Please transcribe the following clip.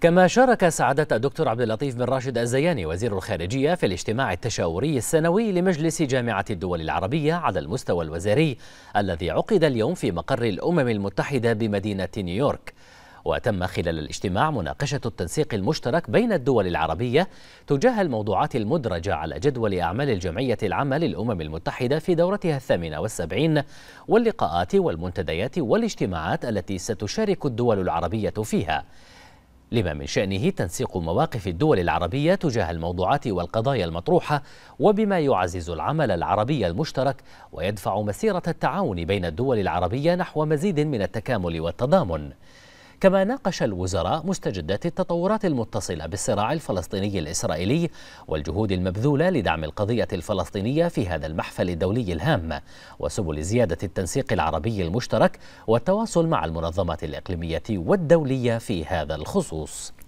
كما شارك سعادة الدكتور عبد اللطيف بن راشد الزياني وزير الخارجية في الاجتماع التشاوري السنوي لمجلس جامعة الدول العربية على المستوى الوزاري الذي عقد اليوم في مقر الأمم المتحدة بمدينة نيويورك وتم خلال الاجتماع مناقشة التنسيق المشترك بين الدول العربية تجاه الموضوعات المدرجة على جدول أعمال الجمعية العامة للأمم المتحدة في دورتها الثامنة والسبعين واللقاءات والمنتديات والاجتماعات التي ستشارك الدول العربية فيها لما من شأنه تنسيق مواقف الدول العربية تجاه الموضوعات والقضايا المطروحة وبما يعزز العمل العربي المشترك ويدفع مسيرة التعاون بين الدول العربية نحو مزيد من التكامل والتضامن كما ناقش الوزراء مستجدات التطورات المتصلة بالصراع الفلسطيني الإسرائيلي والجهود المبذولة لدعم القضية الفلسطينية في هذا المحفل الدولي الهام وسبل زيادة التنسيق العربي المشترك والتواصل مع المنظمات الإقليمية والدولية في هذا الخصوص